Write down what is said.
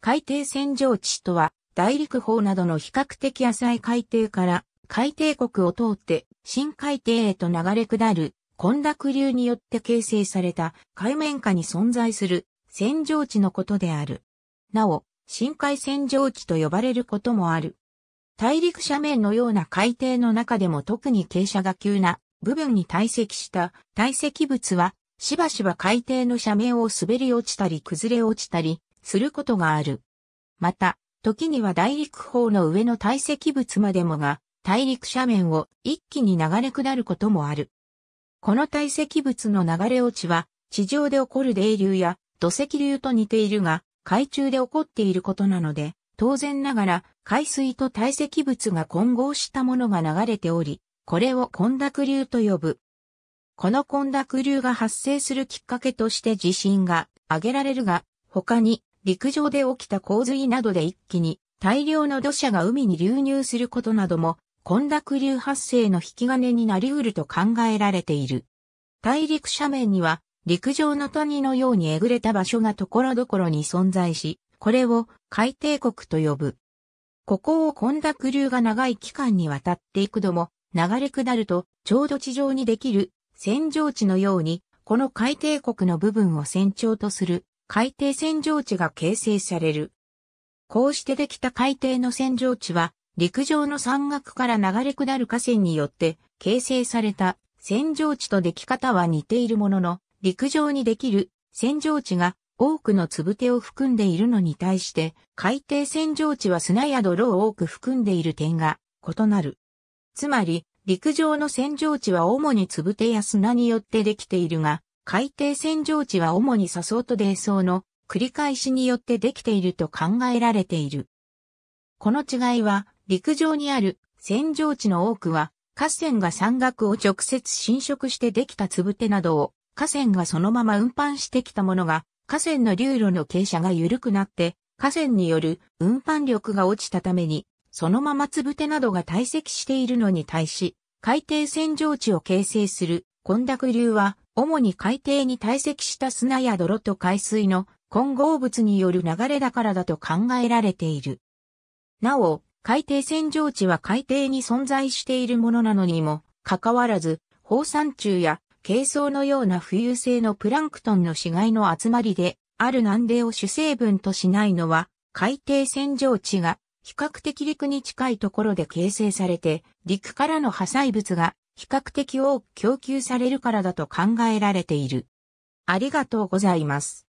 海底洗浄地とは、大陸法などの比較的浅い海底から海底国を通って深海底へと流れ下る混濁流によって形成された海面下に存在する洗浄地のことである。なお、深海洗浄地と呼ばれることもある。大陸斜面のような海底の中でも特に傾斜が急な部分に堆積した堆積物はしばしば海底の斜面を滑り落ちたり崩れ落ちたりすることがある。また、時には大陸方の上の堆積物までもが、大陸斜面を一気に流れ下ることもある。この堆積物の流れ落ちは、地上で起こる泥流や土石流と似ているが、海中で起こっていることなので、当然ながら海水と堆積物が混合したものが流れており、これを混濁流と呼ぶ。この混濁流が発生するきっかけとして地震が挙げられるが、他に陸上で起きた洪水などで一気に大量の土砂が海に流入することなども、混濁流発生の引き金になり得ると考えられている。大陸斜面には、陸上の谷のようにえぐれた場所が所々に存在し、これを海底国と呼ぶ。ここを混濁流が長い期間にわたっていくども流れ下ると、ちょうど地上にできる扇状地のように、この海底国の部分を船長とする海底洗浄地が形成される。こうしてできた海底の洗浄地は、陸上の山岳から流れ下る河川によって形成された洗浄地と出来方は似ているものの、陸上にできる洗浄地が多くの粒手を含んでいるのに対して、海底洗浄地は砂や泥を多く含んでいる点が異なる。つまり、陸上の洗浄地は主に粒手や砂によってできているが、海底洗浄地は主に砂層と泥層の繰り返しによってできていると考えられている。この違いは、陸上にある洗浄地の多くは、河川が山岳を直接侵食してできた粒手などを、河川がそのまま運搬してきたものが、河川の流路の傾斜が緩くなって、河川による運搬力が落ちたために、そのまま粒手などが堆積しているのに対し、海底洗浄地を形成する混濁流は主に海底に堆積した砂や泥と海水の混合物による流れだからだと考えられている。なお、海底洗浄地は海底に存在しているものなのにも、かかわらず、放散虫や軽藻のような浮遊性のプランクトンの死骸の集まりで、ある南米を主成分としないのは、海底洗浄地が比較的陸に近いところで形成されて、陸からの破砕物が比較的多く供給されるからだと考えられている。ありがとうございます。